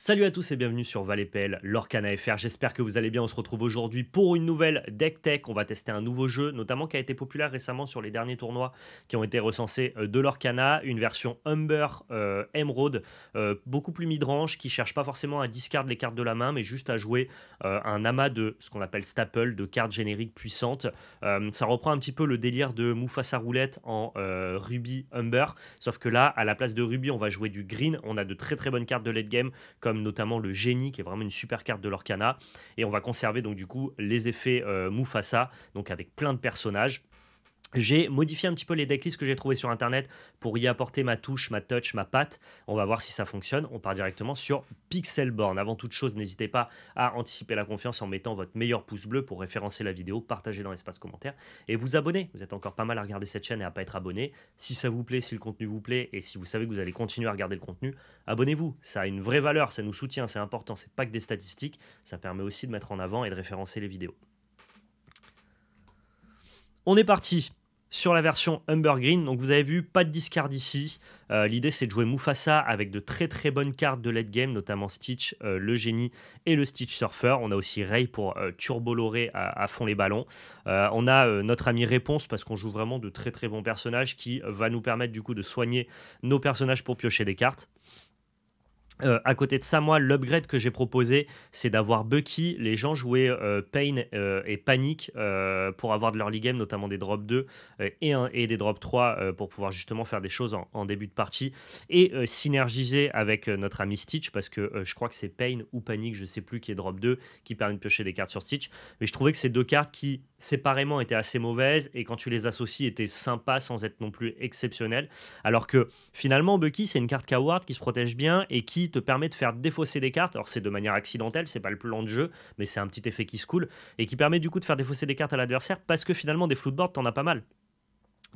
Salut à tous et bienvenue sur Valépel, l'Orcana FR. J'espère que vous allez bien. On se retrouve aujourd'hui pour une nouvelle deck tech. On va tester un nouveau jeu, notamment qui a été populaire récemment sur les derniers tournois qui ont été recensés euh, de l'Orcana. Une version Humber euh, Emerald, euh, beaucoup plus midrange, qui cherche pas forcément à discard les cartes de la main, mais juste à jouer un amas de ce qu'on appelle staple, de cartes génériques puissantes. ça reprend un petit peu le délire de Mufasa Roulette en Ruby Humber, sauf que là, à la place de Ruby, on va jouer du green. On a de très très bonnes cartes de late game comme notamment le génie, qui est vraiment une super carte de l'Orcana. Et on va conserver donc du coup les effets euh, Mufasa, donc avec plein de personnages. J'ai modifié un petit peu les decklists que j'ai trouvé sur Internet pour y apporter ma touche, ma touch, ma patte. On va voir si ça fonctionne. On part directement sur Pixelborn. Avant toute chose, n'hésitez pas à anticiper la confiance en mettant votre meilleur pouce bleu pour référencer la vidéo, partager dans l'espace commentaire et vous abonner. Vous êtes encore pas mal à regarder cette chaîne et à pas être abonné. Si ça vous plaît, si le contenu vous plaît et si vous savez que vous allez continuer à regarder le contenu, abonnez-vous. Ça a une vraie valeur, ça nous soutient, c'est important. C'est pas que des statistiques, ça permet aussi de mettre en avant et de référencer les vidéos. On est parti sur la version Humber Green. Donc vous avez vu, pas de discard ici. Euh, l'idée c'est de jouer Mufasa avec de très très bonnes cartes de late game, notamment Stitch, euh, le génie et le Stitch Surfer. On a aussi Ray pour euh, Turboloré à, fond les ballons. on a notre ami Réponse parce qu'on joue vraiment de très très bons personnages qui va nous permettre du coup de soigner nos personnages pour piocher des cartes. Euh, à côté de ça, moi, l'upgrade que j'ai proposé, c'est d'avoir Bucky. Les gens jouaient euh, Pain euh, et Panic pour avoir de l'early game, notamment des drops 2 et, des drops 3 pour pouvoir justement faire des choses en, début de partie et synergiser avec notre ami Stitch parce que je crois que c'est Pain ou Panic, je ne sais plus, qui est drop 2 qui permet de piocher des cartes sur Stitch. Mais je trouvais que ces deux cartes qui séparément étaient assez mauvaises et quand tu les associes étaient sympas sans être non plus exceptionnelles. Alors que finalement, Bucky, c'est une carte Coward qui se protège bien et qui te permet de faire défausser des cartes. Alors c'est de manière accidentelle, c'est pas le plan de jeu, mais c'est un petit effet qui se coule et qui permet du coup de faire défausser des cartes à l'adversaire parce que finalement des floodboard t'en as pas mal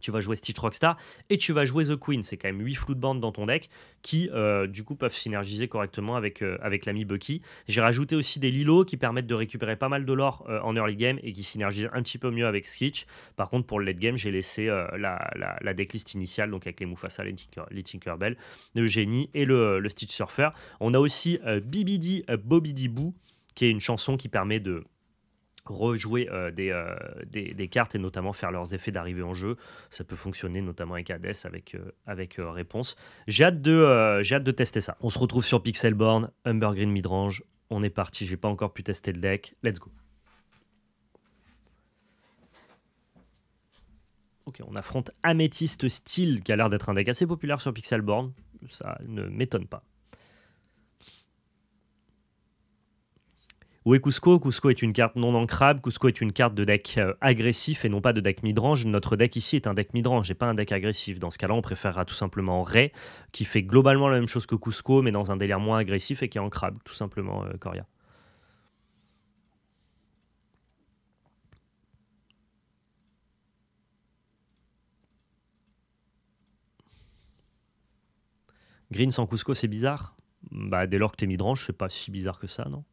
tu vas jouer Stitch Rockstar et tu vas jouer The Queen. C'est quand même 8 flous de bande dans ton deck qui, euh, du coup, peuvent synergiser correctement euh, avec, l'ami Bucky. J'ai rajouté aussi des Lilo qui permettent de récupérer pas mal de l'or euh, en early game et qui synergisent un petit peu mieux avec Stitch. Par contre, pour le late game, j'ai laissé la, la, la, decklist initiale, donc avec les Mufasa, les, Tinkerbell, le Génie et le, Stitch Surfer. On a aussi Bibidi Bobidi Boo, qui est une chanson qui permet de rejouer euh, euh, des, cartes et notamment faire leurs effets d'arrivée en jeu. Ça peut fonctionner notamment avec Hades, avec, euh, avec Réponse. J'ai hâte, de, j'ai hâte de tester ça. On se retrouve sur Pixelborn, Green Midrange. On est parti, j'ai pas encore pu tester le deck. Let's go. Ok, on affronte Améthyste Steel, qui a l'air d'être un deck assez populaire sur Pixelborn. Ça ne m'étonne pas. Où est Cusco Cusco est une carte non ancrable, Cusco est une carte de deck euh, agressif et non pas de deck midrange. Notre deck ici est un deck midrange et pas un deck agressif. Dans ce cas-là, on préférera tout simplement Ray, qui fait globalement la même chose que Cusco, mais dans un délire moins agressif et qui est ancrable, tout simplement, euh, Coria. Green sans Cusco, c'est bizarre Bah, dès lors que t'es midrange, c'est pas si bizarre que ça, non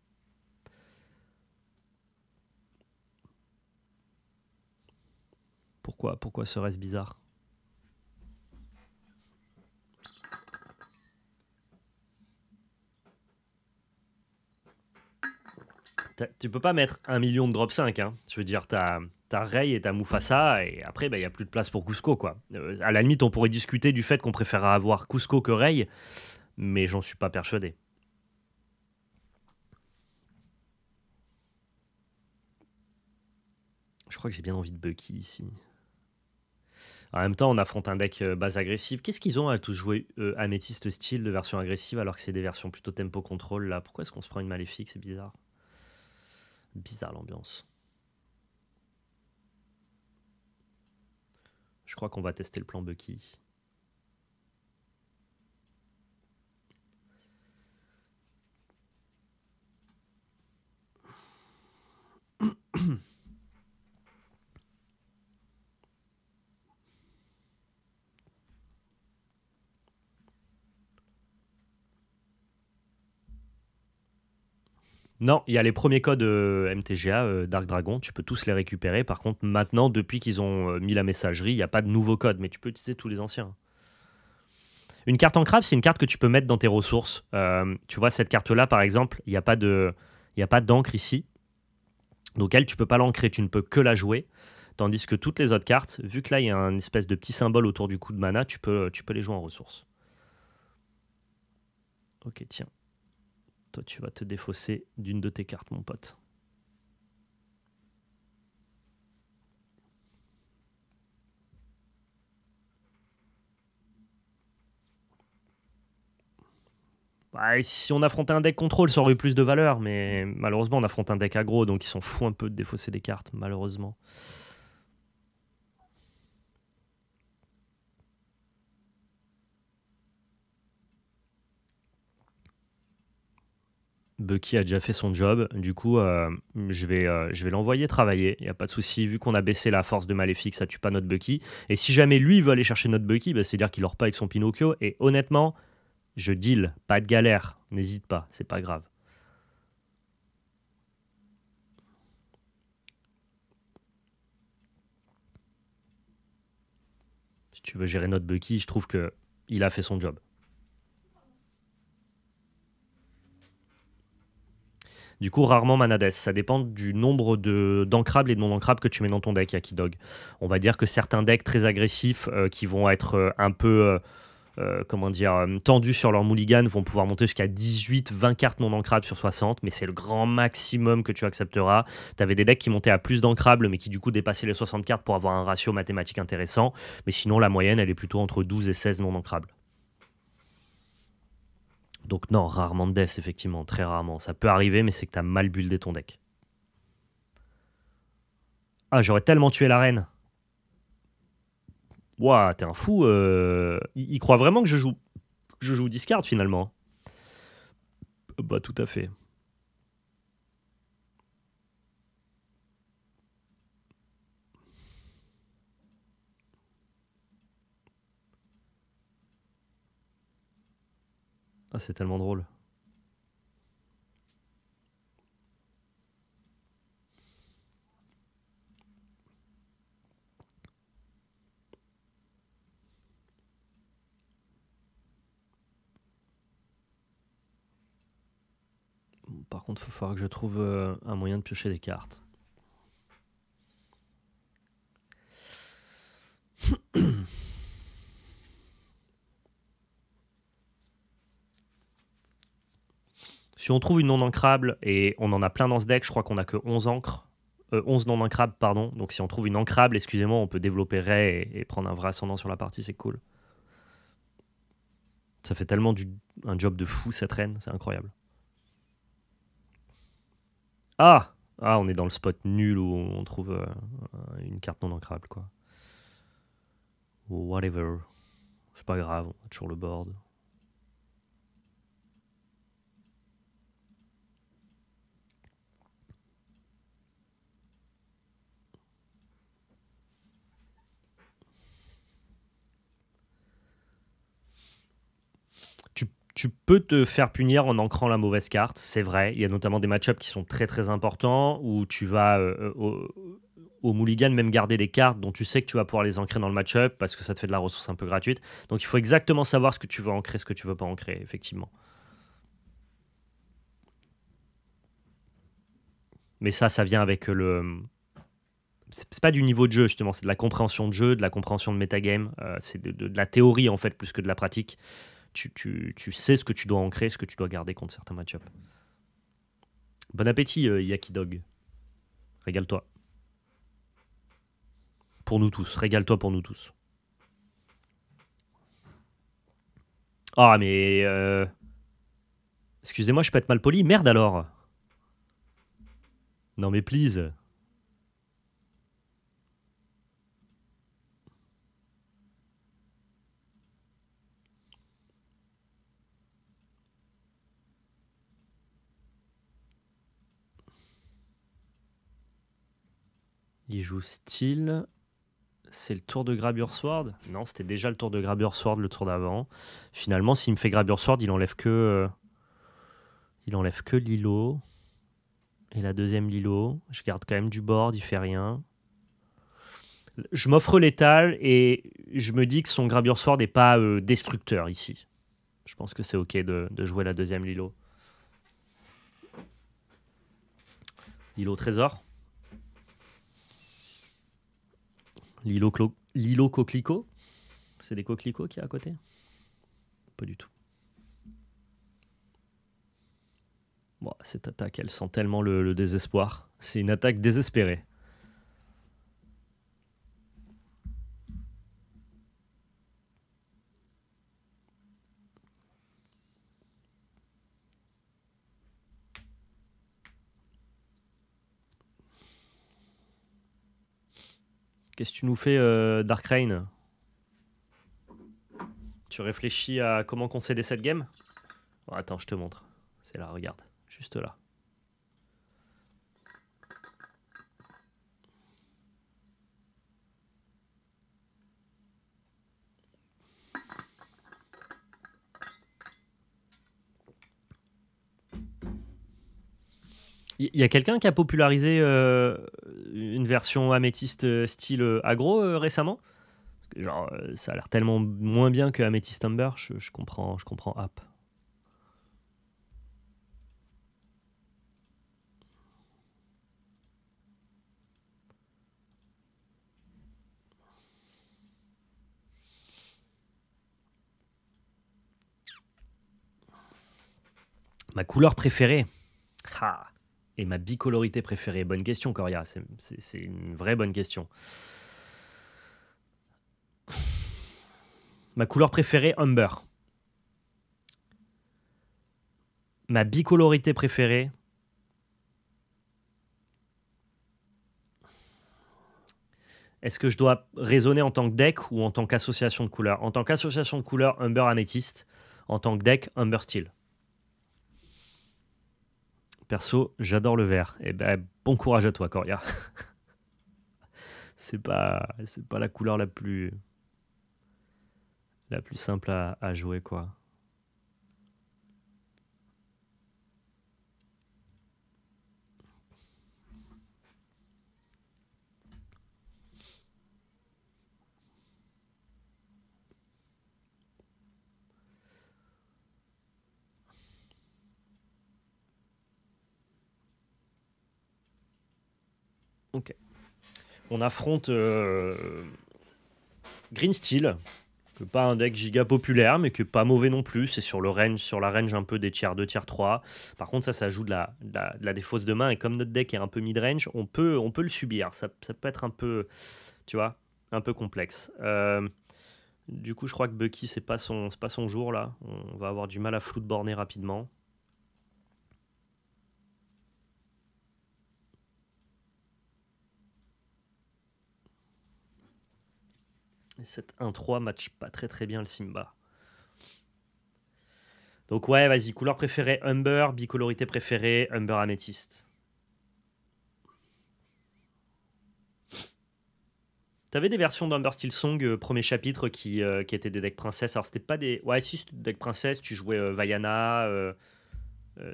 Pourquoi, pourquoi serait-ce bizarre Tu peux pas mettre un million de drop 5, hein. Je veux dire, t'as as Rey et t'as Mufasa, et après, il bah, n'y a plus de place pour Cousco, quoi. Euh, à la limite, on pourrait discuter du fait qu'on préférera avoir Cusco que Rey, mais j'en suis pas persuadé. Je crois que j'ai bien envie de Bucky ici. En même temps, on affronte un deck euh, base agressive. Qu'est-ce qu'ils ont à tous jouer euh, améthyste style de version agressive alors que c'est des versions plutôt tempo contrôle là Pourquoi est-ce qu'on se prend une maléfique C'est bizarre. Bizarre l'ambiance. Je crois qu'on va tester le plan Bucky. Non, il y a les premiers codes euh, MTGA, euh, Dark Dragon, tu peux tous les récupérer. Par contre, maintenant, depuis qu'ils ont euh, mis la messagerie, il n'y a pas de nouveaux codes, mais tu peux utiliser tous les anciens. Une carte en c'est une carte que tu peux mettre dans tes ressources. tu vois, cette carte-là, par exemple, il n'y a pas d'encre ici. Donc elle, tu peux pas l'ancrer, tu ne peux que la jouer. Tandis que toutes les autres cartes, vu que là, il y a un espèce de petit symbole autour du coup de mana, tu peux, tu peux les jouer en ressources. Ok, tiens. Toi, tu vas te défausser d'une de tes cartes, mon pote. Bah, si on affrontait un deck contrôle, ça aurait eu plus de valeur, mais malheureusement, on affronte un deck aggro, donc ils s'en foutent un peu de défausser des cartes, malheureusement. Bucky a déjà fait son job, du coup, euh, je vais, euh, je vais l'envoyer travailler. Il n'y a pas de souci, vu qu'on a baissé la force de Maléfique, ça tue pas notre Bucky. Et si jamais lui veut aller chercher notre Bucky, bah, c'est-à-dire qu'il l'aura pas avec son Pinocchio. Et honnêtement, je deal, pas de galère, n'hésite pas, c'est pas grave. Si tu veux gérer notre Bucky, je trouve que il a fait son job. Du coup, rarement Manades. Ça dépend du nombre d'ancrables et de non-ancrables que tu mets dans ton deck, Yaki Dog. On va dire que certains decks très agressifs euh, qui vont être euh, un peu. Euh, comment dire, tendus sur leur mulligan vont pouvoir monter jusqu'à 18, 20 cartes non ancrables sur 60, mais c'est le grand maximum que tu accepteras. Tu avais des decks qui montaient à plus d'ancrables, mais qui du coup dépassaient les 60 cartes pour avoir un ratio mathématique intéressant, mais sinon la moyenne elle est plutôt entre 12 et 16 non ancrables. Donc non, rarement de death, effectivement, très rarement. Ça peut arriver, mais c'est que t'as mal buildé ton deck. Ah, j'aurais tellement tué la reine. Ouah, t'es un fou. Euh, il, il, croit vraiment que je joue, je joue discard finalement. Bah tout à fait. Ah, c'est tellement drôle. Par contre, il faut que je trouve euh, un moyen de piocher des cartes. Si on trouve une non ancrable, et on en a plein dans ce deck, je crois qu'on a que 11 encres. 11 euh, non ancrables, pardon. Donc si on trouve une ancrable, excusez-moi, on peut développer Ray et, prendre un vrai ascendant sur la partie, c'est cool. Ça fait tellement un job de fou cette reine, c'est incroyable. Ah Ah, on est dans le spot nul où on trouve euh, une carte non ancrable, quoi. Whatever. C'est pas grave, on a toujours le board, tu peux te faire punir en ancrant la mauvaise carte, c'est vrai. Il y a notamment des match-ups qui sont très très importants où tu vas euh, euh, au, au, même garder des cartes dont tu sais que tu vas pouvoir les ancrer dans le match-up parce que ça te fait de la ressource un peu gratuite. Donc il faut exactement savoir ce que tu veux ancrer, ce que tu veux pas ancrer, effectivement. Mais ça, ça vient avec le. C'est pas du niveau de jeu, justement, c'est de la compréhension de jeu, de la compréhension de metagame, euh, c'est de, de la théorie en fait, plus que de la pratique tu, sais ce que tu dois ancrer, ce que tu dois garder contre certains matchups. Bon appétit, euh, Yaki Dog. Régale-toi. Pour nous tous. Régale-toi pour nous tous. Ah, mais. Euh, excusez-moi, je peux être mal poli. Merde alors. Non, mais please. Il joue style. C'est le tour de Grabure Sword Non, c'était déjà le tour de Grabure Sword le tour d'avant. Finalement, s'il me fait Grabure Sword, il enlève que. Euh, il enlève que Lilo. Et la deuxième Lilo. Je garde quand même du board, il fait rien. Je m'offre l'étal et je me dis que son Grabure Sword n'est pas euh, destructeur ici. Je pense que c'est ok de, de jouer la deuxième Lilo. Lilo trésor Lilo coquelicot C'est des coquelicots qui y a à côté Pas du tout. cette attaque, elle sent tellement le désespoir. C'est une attaque désespérée. Qu'est-ce que tu nous fais, euh, Dark Rain Tu réfléchis à comment concéder cette game oh, Attends, je te montre. C'est là, regarde. Juste là. Il y a quelqu'un qui a popularisé euh, une version améthyste euh, style euh, agro récemment Genre, ça a l'air tellement moins bien que Amethyst Amber, je, comprends, je comprends app. Ma couleur préférée. Ha et ma bicolorité préférée Bonne question, Coria. C'est une vraie bonne question. Ma couleur préférée, Umber. Ma bicolorité préférée. Est-ce que je dois raisonner en tant que deck ou en tant qu'association de couleurs En tant qu'association de couleurs, Umber Améthyste. En tant que deck, Umber Steel. Perso, j'adore le vert. Et eh ben, bon courage à toi, Coria. c'est pas, c'est pas la couleur la plus, la plus simple à jouer, quoi. Ok. On affronte euh, Green Steel, que pas un deck giga populaire, mais que pas mauvais non plus. C'est sur le range, sur la range un peu des tiers 2, tiers 3. Par contre, ça, ça joue de la, défausse de main. Et comme notre deck est un peu mid-range, on peut, on peut le subir. Ça, peut être un peu, tu vois, un peu complexe. Euh, du coup, je crois que Bucky, c'est pas son, pas son jour là. On va avoir du mal à flou de borner rapidement. Et cette 1-3 match pas très très bien le Simba. Donc ouais, vas-y, couleur préférée Humber, bicolorité préférée Humber améthyste. T'avais des versions d'Humber Steel Song, euh, premier chapitre, qui, euh, qui étaient des decks princesse. Alors c'était pas des... Ouais, si c'était des decks princesse, tu jouais euh, euh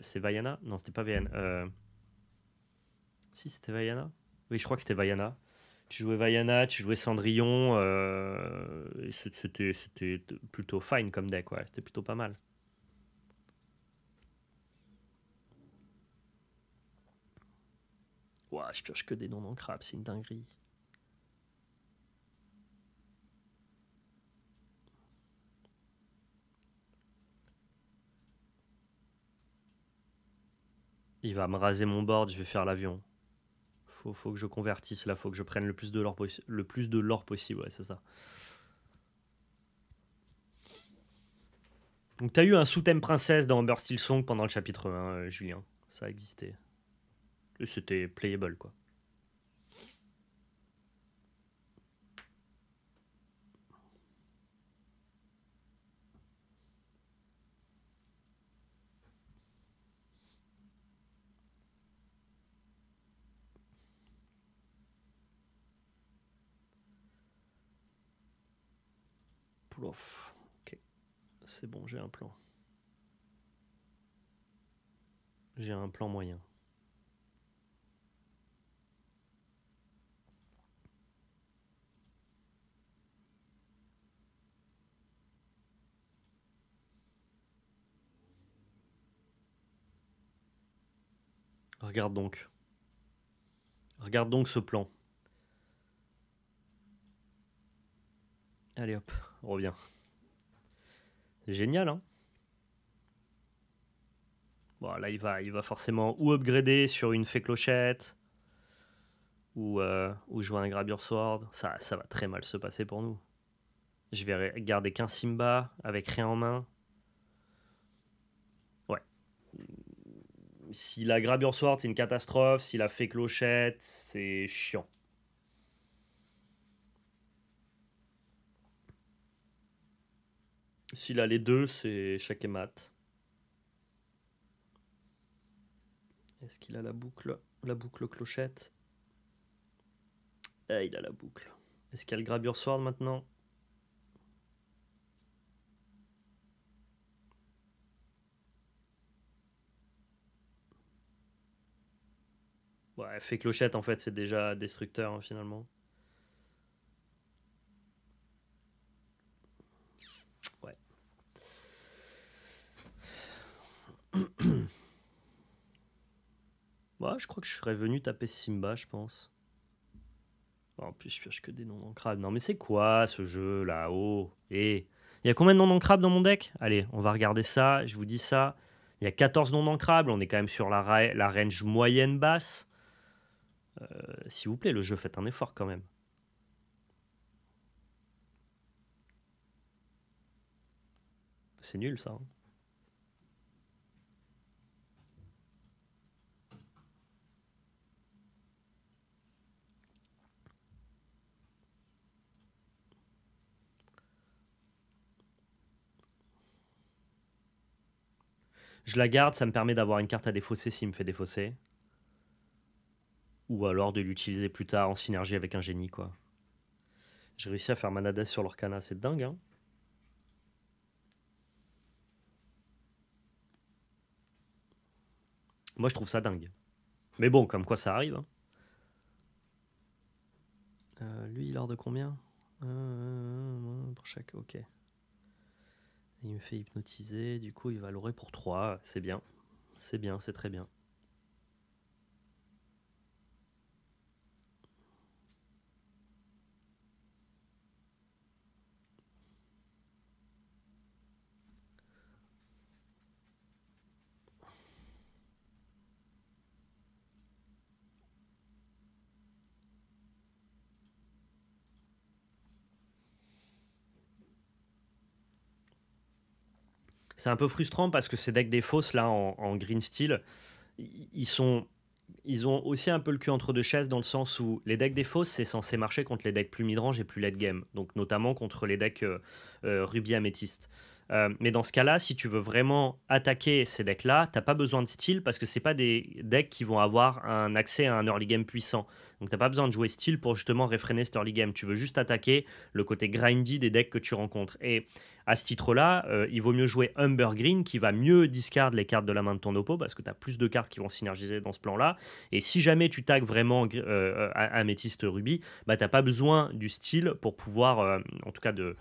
c'est Vaiana Non, c'était pas Vayana. Si c'était Vaiana Oui, je crois que c'était Vaiana tu jouais Vaiana, tu jouais Cendrillon. Euh, c'était, plutôt fine comme deck, ouais. c'était plutôt pas mal. Ouah, je pioche que des noms en crabe, c'est une dinguerie. Il va me raser mon board, je vais faire l'avion faut, que je convertisse là, faut que je prenne le plus de l'or, le plus de l'or possible, ouais, c'est ça. Donc t'as eu un sous-thème princesse dans Amber Song pendant le chapitre 1, euh, Julien. Ça a existé. C'était playable, quoi. c'est bon, j'ai un plan. J'ai un plan moyen. Regarde donc. Regarde donc ce plan. Allez hop, reviens. Génial, hein Bon, là, il va, il va forcément ou upgrader sur une fée clochette ou, euh, jouer un Grabure Sword. Ça, ça va très mal se passer pour nous. Je vais garder qu'un Simba avec rien en main. Ouais. Si la Your Sword, c'est une catastrophe. S'il a fée clochette, c'est chiant. S'il a les deux, c'est chaque et Est-ce qu'il a la boucle La boucle clochette Ah, il a la boucle. Est-ce qu'il a le Grabure Sword maintenant Ouais, fait clochette en fait, c'est déjà destructeur hein, finalement. je crois que je serais venu taper Simba, je pense. en plus, je pioche que des noms d'encrables. Non, mais c'est quoi ce jeu là-haut Eh il y a combien de noms d'encrables dans mon deck Allez, on va regarder ça. Je vous dis ça. Il y a 14 noms d'encrables, On est quand même sur la, range moyenne-basse. Euh, s'il vous plaît, le jeu, faites un effort quand même. C'est nul ça. Hein. Je la garde, ça me permet d'avoir une carte à défausser s'il me fait défausser. Ou alors de l'utiliser plus tard en synergie avec un génie, quoi. J'ai réussi à faire Manades sur l'Orcana, c'est dingue, hein. Moi, je trouve ça dingue. Mais bon, comme quoi ça arrive. Hein. Euh, lui, il a de combien euh, euh, Pour chaque, ok il me fait hypnotiser, du coup il va l'aurait pour 3, c'est bien, c'est bien, c'est très bien. c'est un peu frustrant parce que ces decks des fausses là en, green steel, ils sont ils ont aussi un peu le cul entre deux chaises dans le sens où les decks des fausses, c'est censé marcher contre les decks plus midrange et plus late game, donc notamment contre les decks rubis euh, euh, Ruby Améthyste. Euh, mais dans ce cas-là, si tu veux vraiment attaquer ces decks-là, t'as pas besoin de style parce que c'est pas des decks qui vont avoir un accès à un early game puissant. Donc t'as pas besoin de jouer style pour justement réfréner cet early game. Tu veux juste attaquer le côté grindy des decks que tu rencontres. Et à ce titre-là, euh, il vaut mieux jouer Humber Green qui va mieux discard les cartes de la main de ton oppo parce que tu as plus de cartes qui vont synergiser dans ce plan-là. Et si jamais tu tags vraiment un euh, euh, Améthyste Ruby, bah, t'as pas besoin du style pour pouvoir, en tout cas de,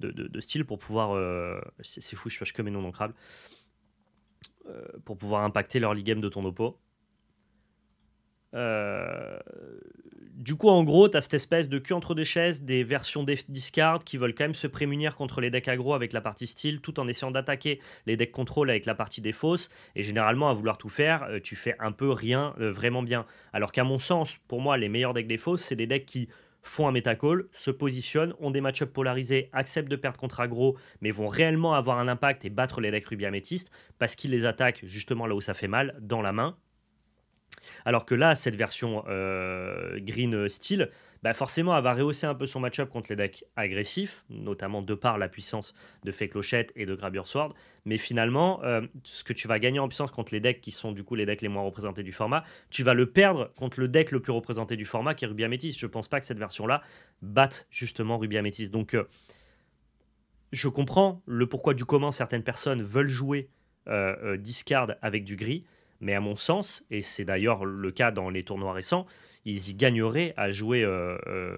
de, style, pour pouvoir. c'est fou, je cherche que mes noms dans pour pouvoir impacter leur game de ton oppo. Euh, du coup, en gros, tu as cette espèce de cul entre deux chaises des versions discard qui veulent quand même se prémunir contre les decks aggro avec la partie style tout en essayant d'attaquer les decks contrôle avec la partie des Et généralement, à vouloir tout faire, euh, tu fais un peu rien euh, vraiment bien. Alors qu'à mon sens, pour moi, les meilleurs decks défausse c'est des decks qui font un metacall, se positionnent, ont des match polarisés, acceptent de perdre contre aggro, mais vont réellement avoir un impact et battre les decks rubis parce qu'ils les attaquent justement là où ça fait mal, dans la main. Alors que là, cette version euh, Green style bah, forcément, elle va rehausser un peu son match-up contre les decks agressifs, notamment de par la puissance de Fake Clochette et de your Sword. Mais finalement, euh, ce que tu vas gagner en puissance contre les decks qui sont du coup les decks les moins représentés du format, tu vas le perdre contre le deck le plus représenté du format qui est Ruby Amethyst. Je pense pas que cette version-là batte justement Ruby Amethyst. Donc, euh, je comprends le pourquoi du comment certaines personnes veulent jouer discard avec du gris mais à mon sens, et c'est d'ailleurs le cas dans les tournois récents, ils y gagneraient à jouer euh, euh,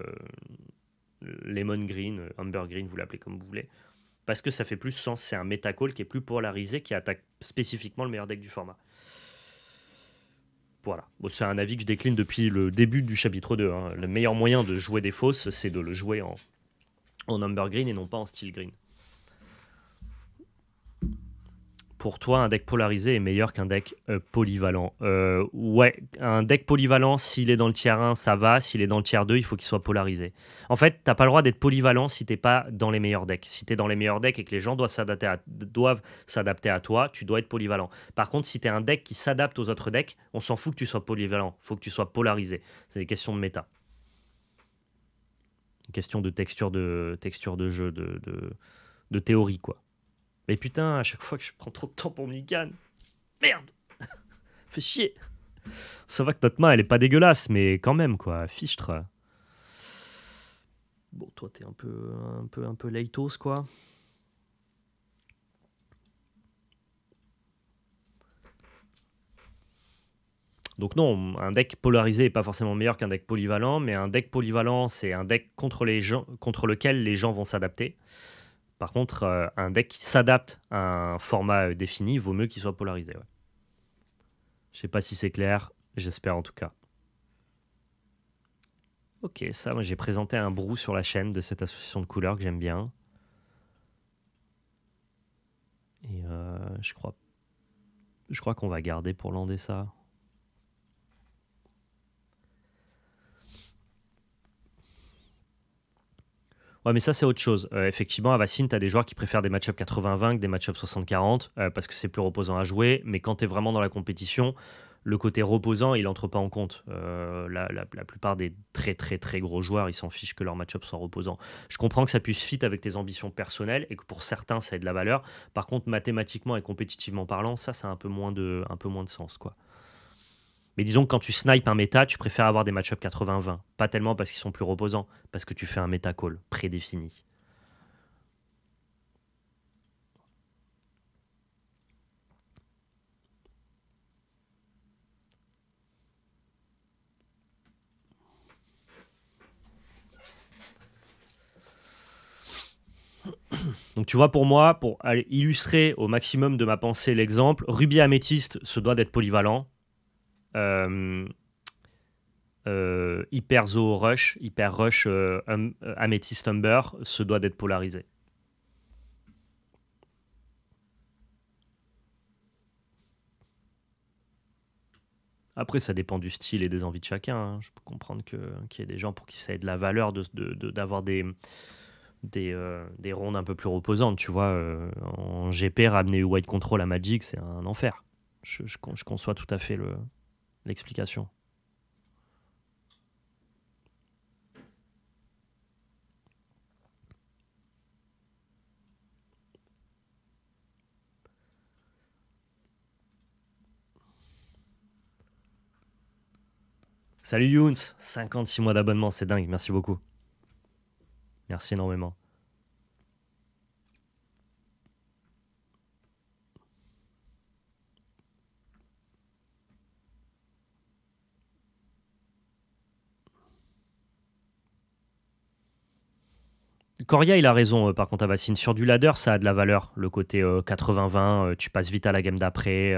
Lemon Green, Amber Green, vous l'appelez comme vous voulez. Parce que ça fait plus sens, c'est un metacall qui est plus polarisé, qui attaque spécifiquement le meilleur deck du format. Voilà. c'est un avis que je décline depuis le début du chapitre 2. Hein. Le meilleur moyen de jouer des fausses, c'est de le jouer en, en Amber Green et non pas en Steel Green. pour toi, un deck polarisé est meilleur qu'un deck euh, polyvalent. Euh, ouais, un deck polyvalent, s'il est dans le tiers 1, ça va. S'il est dans le tiers 2, il faut qu'il soit polarisé. En fait, t'as pas le droit d'être polyvalent si t'es pas dans les meilleurs decks. Si es dans les meilleurs decks et que les gens doivent s'adapter à, à toi, tu dois être polyvalent. Par contre, si t'es un deck qui s'adapte aux autres decks, on s'en fout que tu sois polyvalent. Faut que tu sois polarisé. C'est des questions de méta. Une question de texture de, texture de jeu, de, de théorie, quoi. Mais putain, à chaque fois que je prends trop de temps pour Mikan, merde Fais chier Ça va que notre main, elle est pas dégueulasse, mais quand même, quoi, fichtre. Bon, toi, t'es un peu, un peu, un peu quoi. Donc non, un deck polarisé n'est pas forcément meilleur qu'un deck polyvalent, mais un deck polyvalent, c'est un deck contre lequel les gens vont s'adapter. Par contre, euh, un deck qui s'adapte à un format euh, défini, vaut mieux qu'il soit polarisé. Je Je sais pas si c'est clair, j'espère en tout cas. Ok, ça, moi j'ai présenté un brou sur la chaîne de cette association de couleurs que j'aime bien. Et euh, je crois, je crois qu'on va garder pour lander ça. Ouais, mais ça, c'est autre chose. Euh, effectivement, à Vassine, tu as des joueurs qui préfèrent des match-up 80-20 que des match-up 60-40 euh, parce que c'est plus reposant à jouer. Mais quand tu es vraiment dans la compétition, le côté reposant, il n'entre pas en compte. Euh, la, plupart des très très très gros joueurs, ils s'en fichent que leur match-up soit reposant. Je comprends que ça puisse fit avec tes ambitions personnelles et que pour certains, ça ait de la valeur. Par contre, mathématiquement et compétitivement parlant, ça, ça a un peu moins de, un peu moins de sens. quoi. Mais disons que quand tu snipes un méta, tu préfères avoir des match matchups 80-20. Pas tellement parce qu'ils sont plus reposants, parce que tu fais un méta call prédéfini. Donc tu vois, pour moi, pour euh, illustrer au maximum de ma pensée l'exemple, Ruby Améthyste se doit d'être polyvalent. Euh, euh, hyper Zoo Rush, Hyper Rush euh, hum, Amethyst Humber, se doit d'être polarisé. Après, ça dépend du style et des envies de chacun. Hein. Je peux comprendre qu'il y ait des gens pour qui ça ait de la valeur d'avoir de, des, des, rondes un peu plus reposantes. Tu vois, en GP, ramener White Control à Magic, c'est un enfer. je, conçois tout à fait le, l'explication. Salut Younes, 56 mois d'abonnement, c'est dingue, merci beaucoup. Merci énormément. Coria, il a raison, euh, par contre, ta vacine Sur du ladder, ça a de la valeur, le côté 80-20, euh, euh, tu passes vite à la game d'après.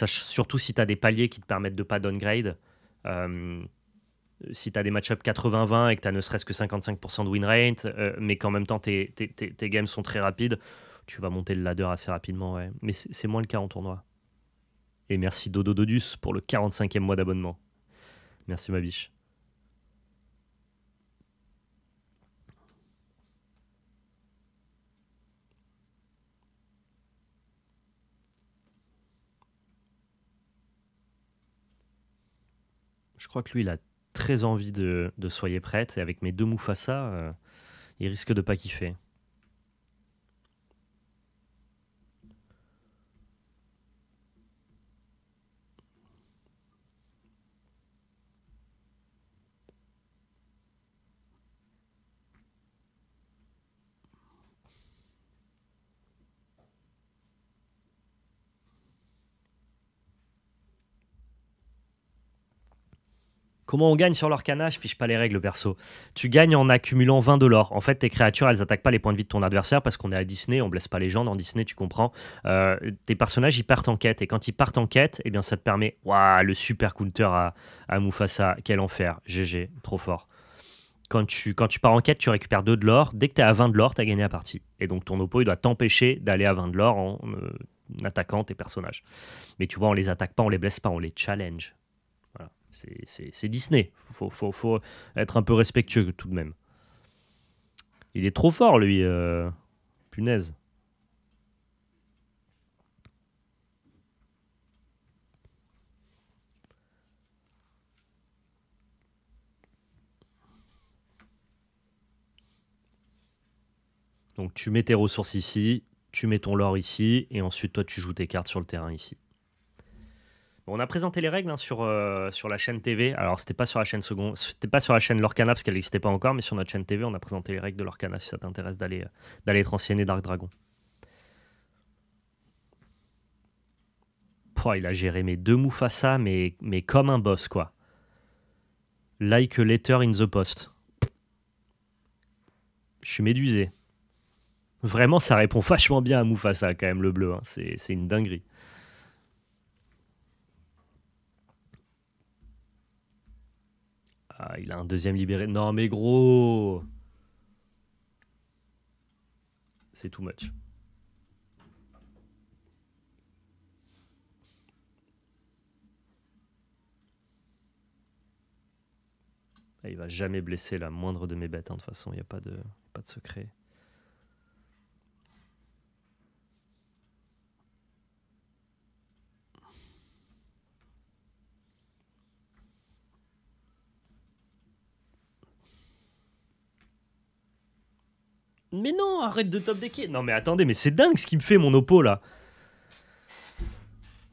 surtout si tu as des paliers qui te permettent de pas downgrade. si tu as des match-up 80-20 et que tu as ne serait-ce que 55% de win rate, mais qu'en même temps tes, tes, games sont très rapides, tu vas monter le ladder assez rapidement. Mais c'est moins le cas en tournoi. Et merci Dodo Dodus pour le 45e mois d'abonnement. Merci ma biche. Je crois que lui, il a très envie de, de Soyez prête. Et avec mes deux moufassas, euh, il risque de pas kiffer. Comment on gagne sur leur canage Puis je pas les règles perso. Tu gagnes en accumulant 20 de l'or. En fait, tes créatures, elles attaquent pas les points de vie de ton adversaire parce qu'on est à Disney, on blesse pas les gens. Dans Disney, tu comprends. Euh, tes personnages, ils partent en quête. Et quand ils partent en quête, eh bien, ça te permet. Waouh, le super counter à, à Mufasa. Quel enfer. GG, trop fort. Quand tu, quand tu, pars en quête, tu récupères 2 de l'or. Dès que tu es à 20 de l'or, tu as gagné la partie. Et donc ton oppo, il doit t'empêcher d'aller à 20 de l'or en euh, attaquant tes personnages. Mais tu vois, on les attaque pas, on les blesse pas, on les challenge. C'est Disney. Faut, faut, être un peu respectueux tout de même. Il est trop fort, lui. Euh, punaise. Donc tu mets tes ressources ici, tu mets ton lore ici, et ensuite toi tu joues tes cartes sur le terrain ici. On a présenté les règles hein, sur, euh, sur la chaîne TV. Alors, c'était pas sur la chaîne seconde, c'était pas sur la chaîne Lorcana parce qu'elle n'existait pas encore, mais sur notre chaîne TV, on a présenté les règles de Lorcana si ça t'intéresse d'aller euh, d'aller être et Dark Dragon. il a géré mes deux Mufasa, mais, mais comme un boss, quoi. Like a letter in the post. Je suis médusé. Vraiment, ça répond vachement bien à Mufasa, quand même, le bleu. Hein. C'est une dinguerie. Ah, il a un deuxième libéré. Non, mais gros C'est too much. Ah, il va jamais blesser la moindre de mes bêtes. Hein, de toute façon, il n'y a pas de, pas de secret. Mais non, arrête de top decker. Non, mais attendez, mais c'est dingue ce qu'il me fait mon Oppo là.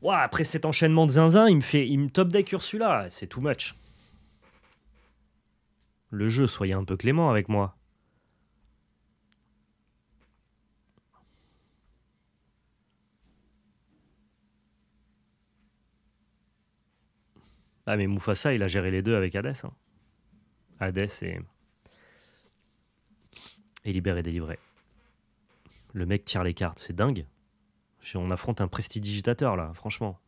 Ouah, après cet enchaînement de zinzin, il me fait, il me top deck Ursula. C'est too much. Le jeu, soyez un peu clément avec moi. Ah mais Mufasa, il a géré les deux avec Hades. Hein. Hades et et libéré, délivré. Le mec tire les cartes, c'est dingue. On affronte un prestidigitateur là, franchement.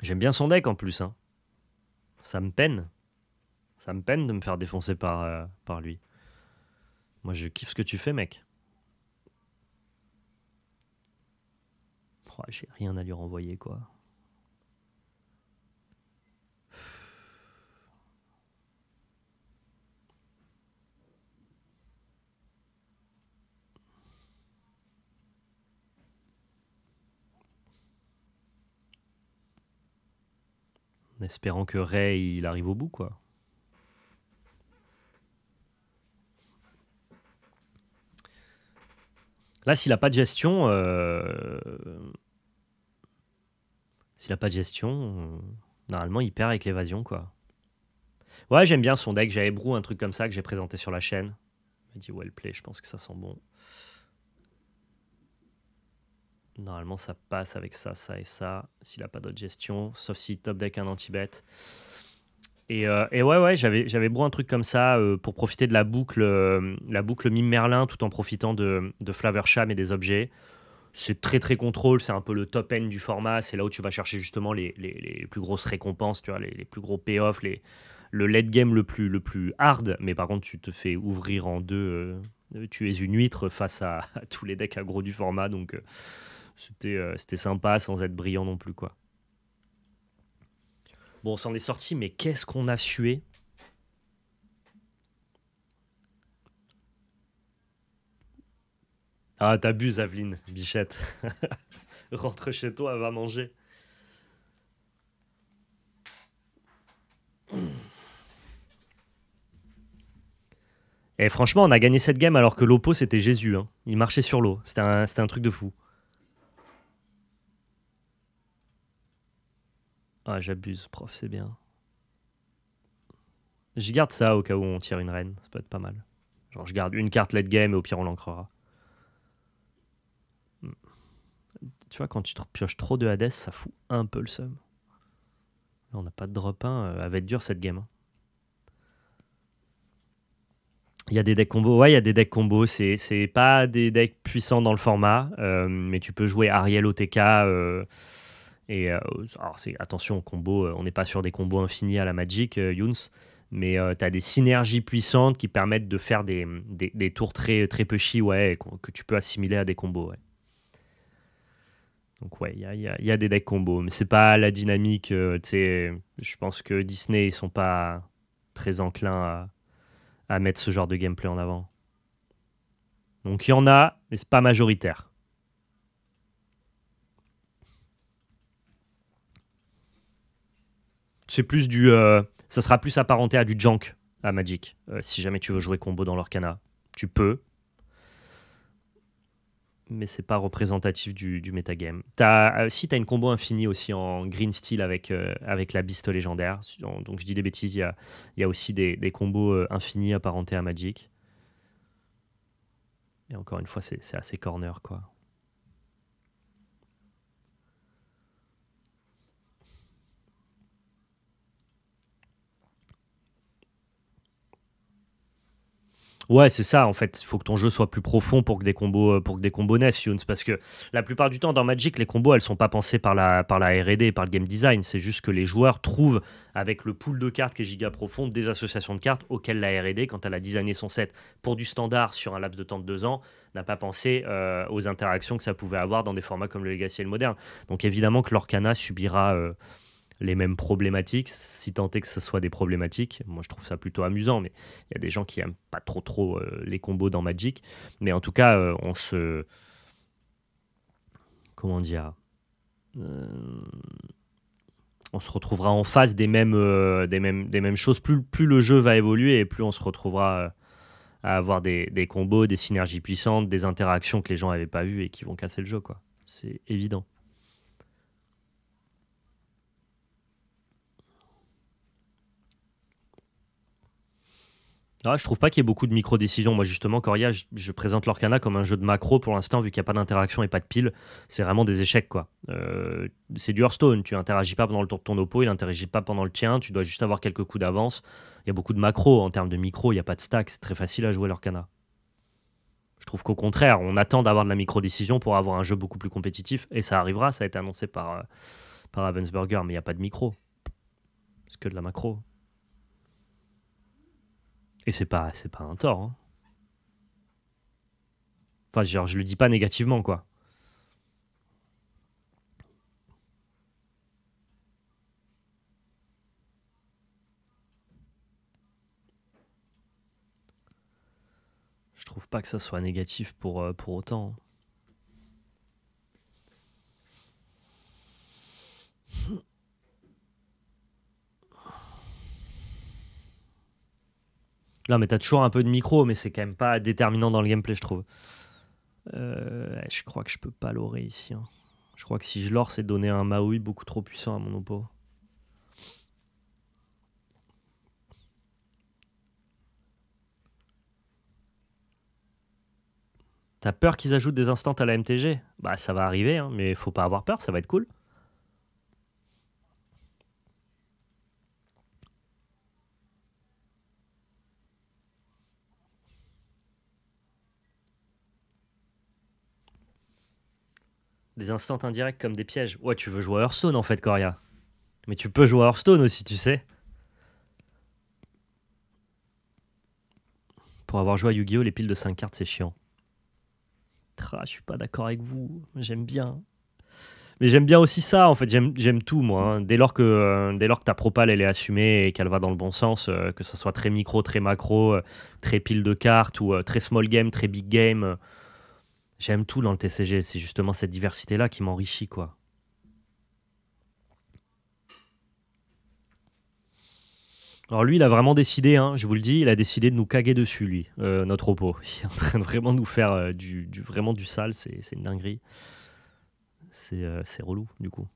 J'aime bien son deck en plus. Hein. Ça me peine. Ça me peine de me faire défoncer par, euh, par lui. Moi je kiffe ce que tu fais mec. J'ai rien à lui renvoyer quoi. espérant que Ray il arrive au bout quoi. Là, s'il n'a pas de gestion, euh, s'il a pas de gestion, euh, normalement, il perd avec l'évasion, quoi. Ouais, j'aime bien son deck. J'avais Brou, un truc comme ça que j'ai présenté sur la chaîne. Il m'a dit well play, je pense que ça sent bon. Normalement, ça passe avec ça, ça et ça, s'il n'a pas d'autre gestion, sauf si top deck un anti-bet. Et, euh, et, ouais, ouais, j'avais, j'avais un truc comme ça euh, pour profiter de la boucle, euh, la boucle mime Merlin tout en profitant de, de Sham et des objets. C'est très très contrôle, c'est un peu le top end du format, c'est là où tu vas chercher justement les, les, les plus grosses récompenses, tu vois, les, plus gros payoffs, les, le late game le plus, le plus hard, mais par contre tu te fais ouvrir en deux, tu es une huître face à, tous les decks aggro du format, donc euh, c'était sympa sans être brillant non plus. quoi. Bon, on s'en est sorti, mais qu'est-ce qu'on a sué Ah, t'abuses, Aveline, bichette. Rentre chez toi, va manger. Et eh, franchement, on a gagné cette game alors que l'Oppo, c'était Jésus. Hein. Il marchait sur l'eau. C'était un, truc de fou. Ah, j'abuse, prof, c'est bien. Je garde ça au cas où on tire une reine, ça peut être pas mal. Genre, je garde une carte late game et au pire, on l'ancrera. Hmm. Tu vois, quand tu pioches trop de Hades, ça fout un peu le seum. on n'a pas de drop 1. Elle euh, va être dur, cette game. Hein. Il y a des decks combo. Ouais, il y a des decks combo. C'est, pas des decks puissants dans le format, euh, mais tu peux jouer Ariel OTK. Euh, et euh, c'est attention combo, euh, on n'est pas sur des combos infinis à la Magic, euh, Younes, mais tu as des synergies puissantes qui permettent de faire des, tours très, très peu chi, ouais, que tu peux assimiler à des combos. Donc ouais, il y, y a, des decks combos, mais c'est pas la dynamique. je pense que Disney ils sont pas très enclins à, à mettre ce genre de gameplay en avant. Donc il y en a, mais c'est pas majoritaire. C'est plus du. Euh, ça sera plus apparenté à du junk à Magic. Euh, si jamais tu veux jouer combo dans l'Orcana, tu peux. Mais c'est pas représentatif du, metagame. Euh, si tu as une combo infinie aussi en green steel avec, avec la biste légendaire. Donc je dis des bêtises, il y a, aussi des, des combos infinis apparentés à Magic. Et encore une fois, c'est assez corner quoi. Ouais, c'est ça. En fait, il faut que ton jeu soit plus profond pour que des combos, euh, pour que des combos naissent, Younes. Parce que la plupart du temps, dans Magic, les combos, elles sont pas pensées par la, par la RD, par le game design. C'est juste que les joueurs trouvent, avec le pool de cartes qui est giga profond, des associations de cartes auxquelles la RD, quand elle a designé son set pour du standard sur un laps de temps de deux ans, n'a pas pensé euh, aux interactions que ça pouvait avoir dans des formats comme le Legacy et le Moderne. Donc évidemment que l'Orcana subira. Euh, les mêmes problématiques, si tant est que ce soit des problématiques. Moi, je trouve ça plutôt amusant, mais il y a des gens qui aiment pas trop trop euh, les combos dans Magic. Mais en tout cas, euh, on se... Comment dire euh, On se retrouvera en face des mêmes, des mêmes, des mêmes choses. Plus, le jeu va évoluer et plus on se retrouvera à avoir des, combos, des synergies puissantes, des interactions que les gens n'avaient pas vues et qui vont casser le jeu. quoi. C'est évident. je trouve pas qu'il y ait beaucoup de micro-décisions. Moi, justement, Coria, je, présente l'Orcana comme un jeu de macro pour l'instant, vu qu'il n'y a pas d'interaction et pas de pile. C'est vraiment des échecs, quoi. Euh, c'est du Hearthstone. Tu n'interagis pas pendant le tour de ton oppo, il n'interagit pas pendant le tien. Tu dois juste avoir quelques coups d'avance. Il y a beaucoup de macro En termes de micro, il n'y a pas de stack. C'est très facile à jouer l'Orcana. Je trouve qu'au contraire, on attend d'avoir de la micro-décision pour avoir un jeu beaucoup plus compétitif. Et ça arrivera. Ça a été annoncé par, euh, par Ravensburger, mais il n'y a pas de micro. C'est que de la macro. Et c'est pas, c'est pas un tort. Hein. Enfin, genre, je le dis pas négativement, quoi. Je trouve pas que ça soit négatif pour, euh, pour autant. Hein. Non, mais t'as toujours un peu de micro, mais c'est quand même pas déterminant dans le gameplay, je trouve. Euh, je crois que je peux pas l'aurer ici. Hein. Je crois que si je l'or, c'est donner un Maui beaucoup trop puissant à mon oppo. T'as peur qu'ils ajoutent des instants à la MTG Bah ça va arriver, hein, mais faut pas avoir peur, ça va être cool. des instants indirects comme des pièges. Ouais, tu veux jouer à Hearthstone en fait, Coria. Mais tu peux jouer Hearthstone aussi, tu sais. Pour avoir joué à Yu-Gi-Oh, les piles de 5 cartes, c'est chiant. Tra, je suis pas d'accord avec vous. J'aime bien. Mais j'aime bien aussi ça, en fait. J'aime tout, moi. Hein. Dès lors que, euh, dès lors que ta propale, elle est assumée et qu'elle va dans le bon sens, euh, que ça soit très micro, très macro, euh, très pile de cartes ou très small game, très big game J'aime tout dans le TCG, c'est justement cette diversité-là qui m'enrichit, quoi. Alors lui, il a vraiment décidé, hein, je vous le dis, il a décidé de nous caguer dessus, lui, euh, notre repos. Il est en train de vraiment nous faire euh, du, vraiment du sale, c'est une dinguerie. Euh, c'est relou, du coup.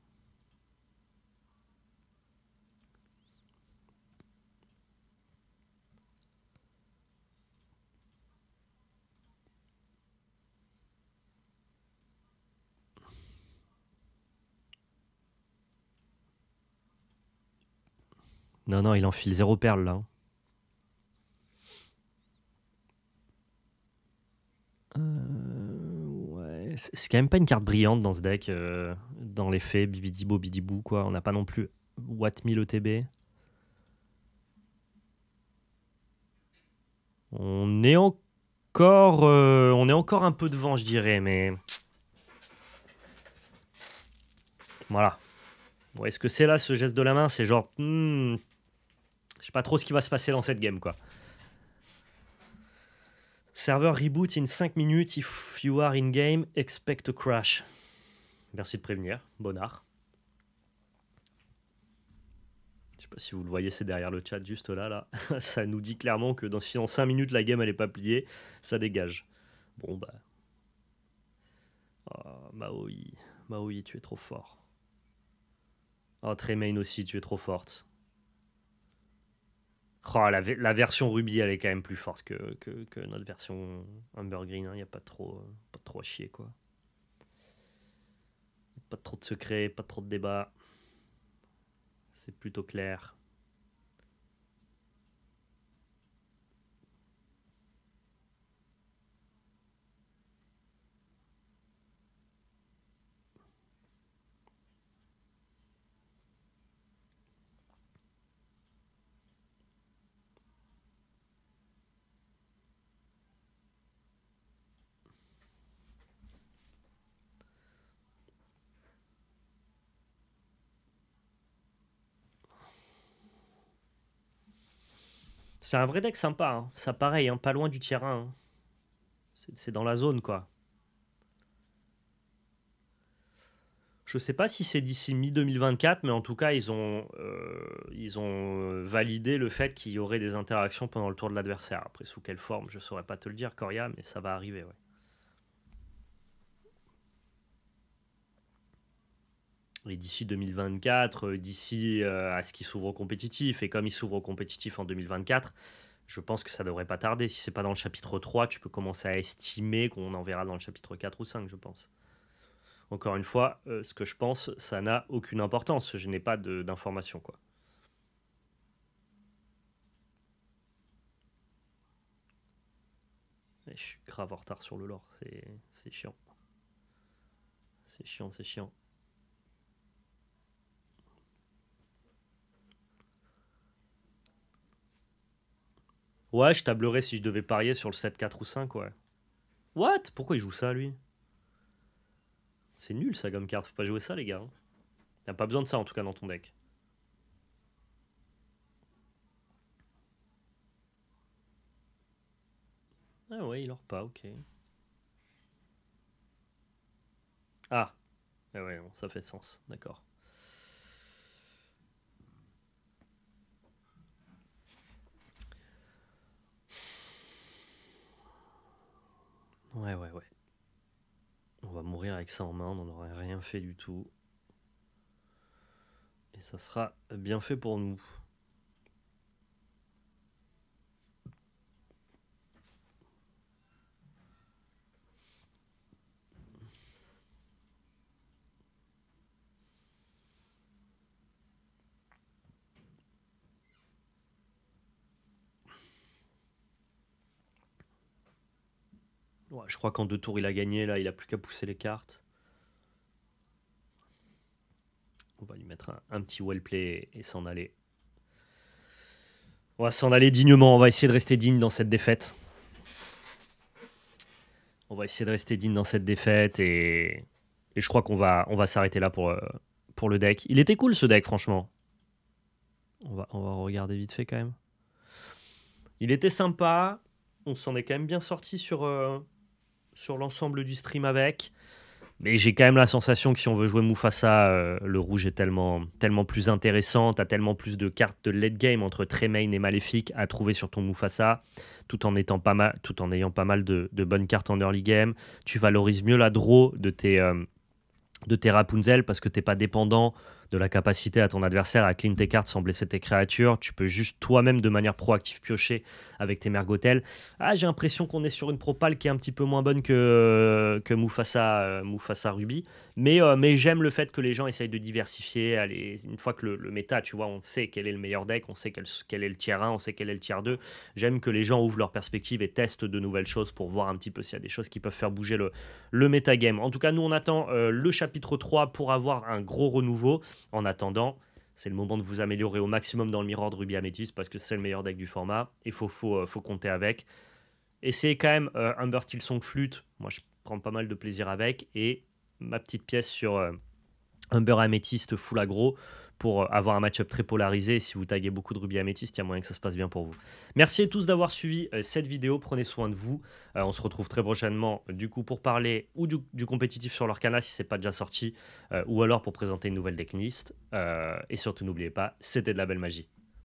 Non, non, il enfile zéro perle là. Hein. Euh, ouais. C'est quand même pas une carte brillante dans ce deck. Euh, dans les faits, bibidibo, bidibou, quoi. On n'a pas non plus what 1000 ETB. On est encore, euh, on est encore un peu devant, je dirais, mais voilà. Bon, est-ce que c'est là ce geste de la main C'est genre, hmm, sais pas trop ce qui va se passer dans cette game, quoi. Serveur reboot in 5 minutes. If you are in game, expect a crash. Merci de prévenir. Bonnard. Je sais pas si vous le voyez, c'est derrière le chat juste là. là. ça nous dit clairement que dans, si dans 5 minutes la game elle est pas pliée, ça dégage. Bon bah. Oh, Maui. Maui, tu es trop fort. Oh, Tremaine aussi, tu es trop forte. Oh, la, version Ruby, elle est quand même plus forte que, notre version Amber Il hein. n'y a pas trop, pas trop à chier, quoi. Pas trop de secrets, pas trop de débats. C'est plutôt clair. C'est un vrai deck sympa. Hein. Ça, pareil, hein, pas loin du terrain, hein. C'est dans la zone, quoi. Je sais pas si c'est d'ici mi-2024, mais en tout cas, ils ont, euh, ils ont euh, validé le fait qu'il y aurait des interactions pendant le tour de l'adversaire. Après, sous quelle forme, je saurais pas te le dire, Coria, mais ça va arriver, ouais. Et d'ici 2024, euh, d'ici euh, à ce qu'il s'ouvre au compétitif, et comme il s'ouvre au compétitif en 2024, je pense que ça devrait pas tarder. Si c'est pas dans le chapitre 3, tu peux commencer à estimer qu'on en verra dans le chapitre 4 ou 5, je pense. Encore une fois, euh, ce que je pense, ça n'a aucune importance. Je n'ai pas d'informations, quoi. je suis grave en retard sur le lore, c'est chiant. C'est chiant, c'est chiant. Ouais, je tablerais si je devais parier sur le 7-4 ou 5, ouais. What Pourquoi il joue ça, lui C'est nul, ça, comme carte. Faut pas jouer ça, les gars. Hein. Y'a pas besoin de ça, en tout cas, dans ton deck. Ah ouais, il or pas, ok. Ah. Ah ouais, ça fait sens, d'accord. Ouais, ouais, ouais. On va mourir avec ça en main, on n'aurait rien fait du tout. Et ça sera bien fait pour nous. je crois qu'en deux tours, il a gagné. Là, il a plus qu'à pousser les cartes. On va lui mettre un, petit well play et s'en aller. On va s'en aller dignement. On va essayer de rester digne dans cette défaite. On va essayer de rester digne dans cette défaite et, je crois qu'on va, on va s'arrêter là pour, euh, pour le deck. Il était cool ce deck, franchement. On va, on va regarder vite fait quand même. Il était sympa. On s'en est quand même bien sorti sur, euh, sur l'ensemble du stream avec. Mais j'ai quand même la sensation que si on veut jouer Mufasa, euh, le rouge est tellement, tellement plus intéressant. T'as tellement plus de cartes de late game entre Tremaine et Maléfique à trouver sur ton Mufasa, tout en, étant pas mal, tout en ayant pas mal de, bonnes cartes en early game. Tu valorises mieux la draw de tes, euh, de tes Rapunzel parce que t'es pas dépendant de la capacité à ton adversaire à clean tes cartes sans blesser tes créatures. Tu peux juste toi-même de manière proactive piocher avec tes mergotels. Ah, j'ai l'impression qu'on est sur une propale qui est un petit peu moins bonne que, que Mufasa, euh, Ruby. Mais, euh, mais j'aime le fait que les gens essayent de diversifier. Allez, une fois que le, méta, tu vois, on sait quel est le meilleur deck, on sait quel, est le tier 1, on sait quel est le tier 2. J'aime que les gens ouvrent leur perspective et testent de nouvelles choses pour voir un petit peu s'il y a des choses qui peuvent faire bouger le, le game. En tout cas, nous, on attend euh, le chapitre 3 pour avoir un gros renouveau. En attendant, c'est le moment de vous améliorer au maximum dans le miroir de Ruby Amethyst parce que c'est le meilleur deck du format et faut, faut, euh, compter avec. Essayez quand même euh, Humber Steel Song Flute, moi je prends pas mal de plaisir avec, et ma petite pièce sur euh, Humber Amethyst full Agro pour euh, avoir un match-up très polarisé. Si vous taguez beaucoup de rubis améthyste, il y a moyen que ça se passe bien pour vous. Merci à tous d'avoir suivi euh, cette vidéo. Prenez soin de vous. Euh, on se retrouve très prochainement du coup pour parler ou du, compétitif sur leur canal si c'est pas déjà sorti, ou alors pour présenter une nouvelle decklist. et surtout, n'oubliez pas, c'était de la belle magie.